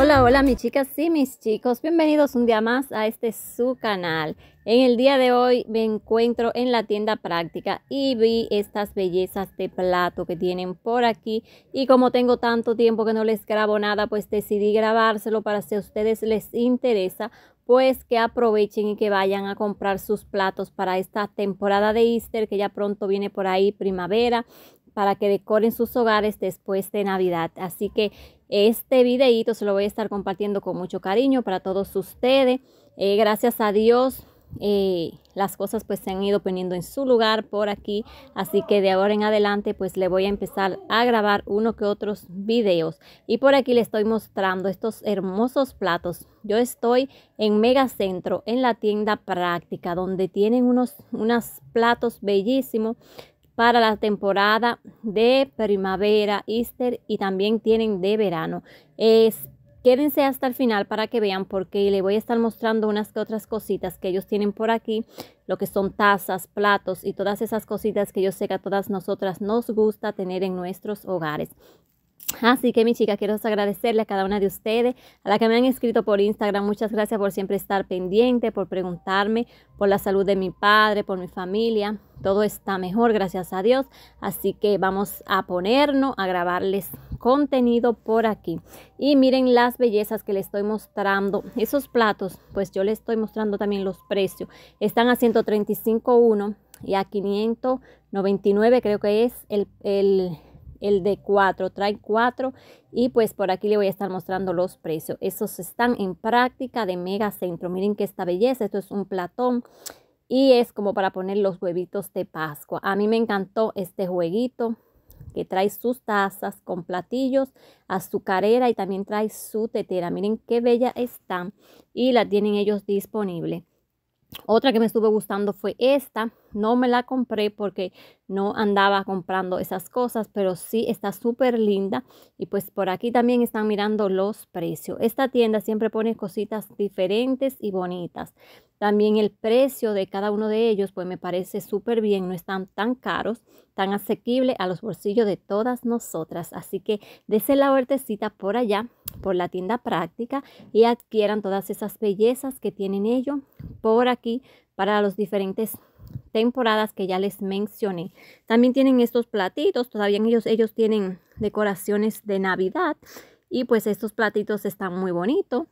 Hola, hola mis chicas y mis chicos, bienvenidos un día más a este su canal. En el día de hoy me encuentro en la tienda práctica y vi estas bellezas de plato que tienen por aquí y como tengo tanto tiempo que no les grabo nada, pues decidí grabárselo para si a ustedes les interesa, pues que aprovechen y que vayan a comprar sus platos para esta temporada de Easter que ya pronto viene por ahí primavera para que decoren sus hogares después de Navidad. Así que este videito se lo voy a estar compartiendo con mucho cariño para todos ustedes. Eh, gracias a Dios. Eh, las cosas pues se han ido poniendo en su lugar por aquí así que de ahora en adelante pues le voy a empezar a grabar uno que otros videos y por aquí le estoy mostrando estos hermosos platos yo estoy en megacentro en la tienda práctica donde tienen unos unos platos bellísimos para la temporada de primavera, Easter y también tienen de verano. Es, quédense hasta el final para que vean porque le voy a estar mostrando unas que otras cositas que ellos tienen por aquí, lo que son tazas, platos y todas esas cositas que yo sé que a todas nosotras nos gusta tener en nuestros hogares. Así que, mi chica, quiero agradecerle a cada una de ustedes, a la que me han escrito por Instagram. Muchas gracias por siempre estar pendiente, por preguntarme por la salud de mi padre, por mi familia. Todo está mejor, gracias a Dios. Así que vamos a ponernos a grabarles contenido por aquí. Y miren las bellezas que les estoy mostrando. Esos platos, pues yo les estoy mostrando también los precios. Están a 135.1 y a 599 creo que es el, el el de 4, trae 4 y pues por aquí le voy a estar mostrando los precios. Esos están en práctica de mega centro. Miren que esta belleza, esto es un platón y es como para poner los huevitos de Pascua. A mí me encantó este jueguito que trae sus tazas con platillos, azucarera y también trae su tetera. Miren qué bella está y la tienen ellos disponible. Otra que me estuvo gustando fue esta. No me la compré porque no andaba comprando esas cosas, pero sí está súper linda. Y pues por aquí también están mirando los precios. Esta tienda siempre pone cositas diferentes y bonitas. También el precio de cada uno de ellos, pues me parece súper bien. No están tan caros, tan asequibles a los bolsillos de todas nosotras. Así que dese la vueltecita por allá, por la tienda práctica y adquieran todas esas bellezas que tienen ellos por aquí para los diferentes temporadas que ya les mencioné. También tienen estos platitos, todavía ellos, ellos tienen decoraciones de Navidad y pues estos platitos están muy bonitos.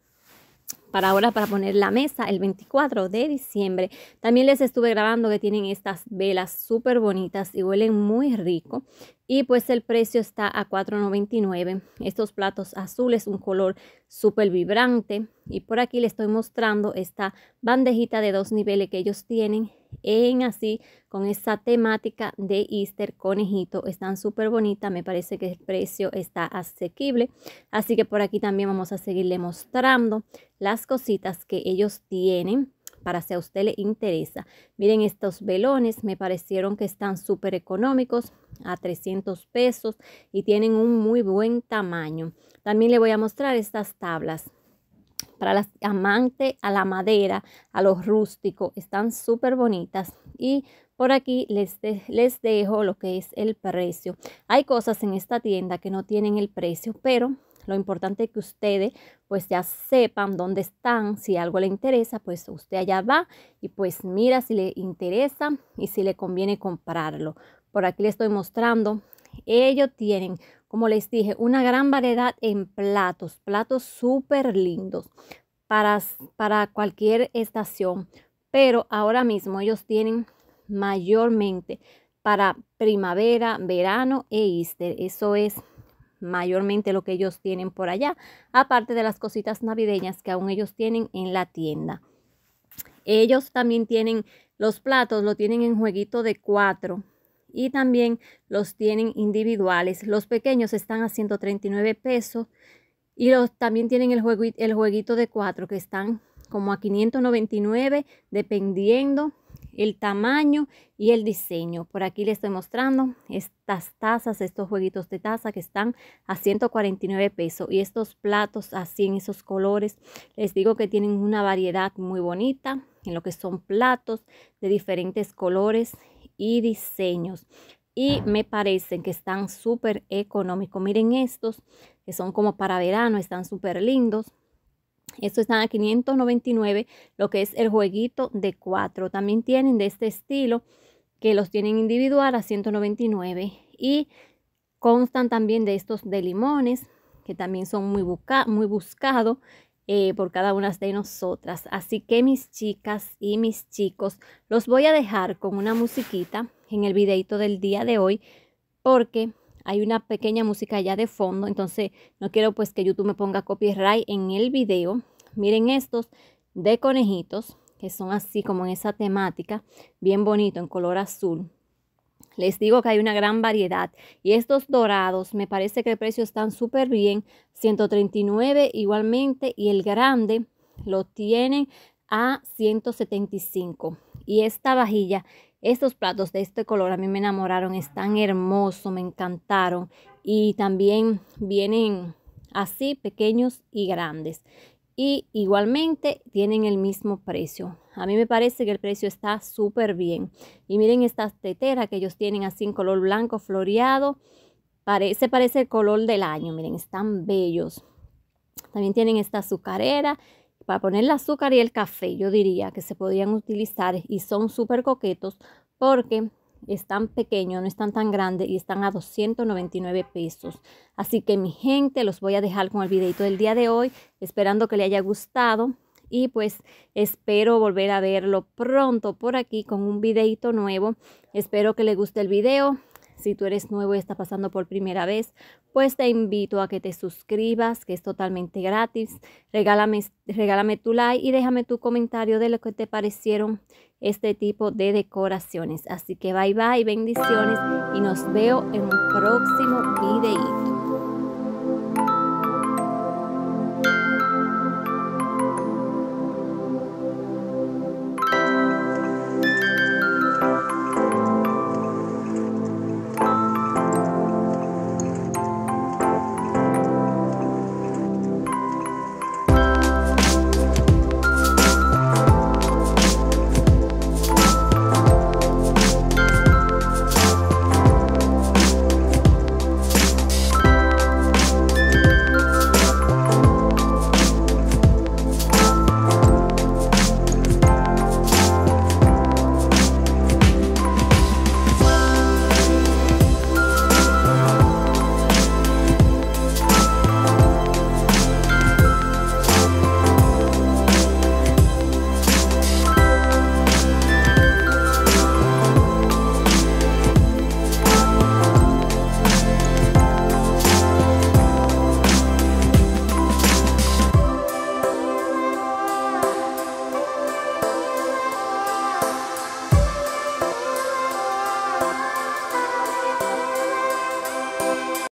Para ahora, para poner la mesa el 24 de diciembre. También les estuve grabando que tienen estas velas súper bonitas y huelen muy rico y pues el precio está a $4.99. Estos platos azules, un color súper vibrante. Y por aquí le estoy mostrando esta bandejita de dos niveles que ellos tienen en así con esa temática de Easter conejito. Están súper bonitas, me parece que el precio está asequible. Así que por aquí también vamos a seguirle mostrando las cositas que ellos tienen para si a usted le interesa. Miren estos velones, me parecieron que están súper económicos a 300 pesos y tienen un muy buen tamaño. También le voy a mostrar estas tablas para las amantes a la madera, a los rústicos, están súper bonitas y por aquí les, les dejo lo que es el precio. Hay cosas en esta tienda que no tienen el precio, pero lo importante es que ustedes pues ya sepan dónde están, si algo le interesa, pues usted allá va y pues mira si le interesa y si le conviene comprarlo. Por aquí le estoy mostrando, ellos tienen, como les dije, una gran variedad en platos, platos súper lindos para, para cualquier estación, pero ahora mismo ellos tienen mayormente para primavera, verano e Easter. Eso es mayormente lo que ellos tienen por allá, aparte de las cositas navideñas que aún ellos tienen en la tienda. Ellos también tienen los platos, lo tienen en jueguito de cuatro y también los tienen individuales. Los pequeños están a 139 pesos y los, también tienen el, jueguito, el jueguito de cuatro que están como a 599 dependiendo el tamaño y el diseño. Por aquí les estoy mostrando estas tazas, estos jueguitos de taza que están a 149 pesos y estos platos así en esos colores. Les digo que tienen una variedad muy bonita en lo que son platos de diferentes colores y diseños. Y me parecen que están súper económicos. Miren estos que son como para verano, están súper lindos. Esto está a 599, lo que es el jueguito de 4. También tienen de este estilo que los tienen individual a 199 y constan también de estos de limones que también son muy, muy buscados eh, por cada una de nosotras. Así que mis chicas y mis chicos, los voy a dejar con una musiquita en el videito del día de hoy porque hay una pequeña música ya de fondo, entonces no quiero pues que YouTube me ponga copyright en el video. Miren estos de conejitos que son así como en esa temática, bien bonito en color azul. Les digo que hay una gran variedad y estos dorados me parece que el precio están súper bien, 139 igualmente y el grande lo tienen a 175 y esta vajilla estos platos de este color a mí me enamoraron, están hermosos, me encantaron y también vienen así pequeños y grandes. Y igualmente tienen el mismo precio. A mí me parece que el precio está súper bien. Y miren estas teteras que ellos tienen así en color blanco floreado. Parece, parece el color del año. Miren, están bellos. También tienen esta azucarera para poner el azúcar y el café, yo diría que se podían utilizar y son súper coquetos porque están pequeños, no están tan grandes y están a 299 pesos. Así que mi gente, los voy a dejar con el videito del día de hoy, esperando que le haya gustado y pues espero volver a verlo pronto por aquí con un videito nuevo. Espero que le guste el video, si tú eres nuevo y estás pasando por primera vez, pues te invito a que te suscribas, que es totalmente gratis. Regálame, regálame tu like y déjame tu comentario de lo que te parecieron este tipo de decoraciones. Así que bye bye, bendiciones y nos veo en un próximo videito.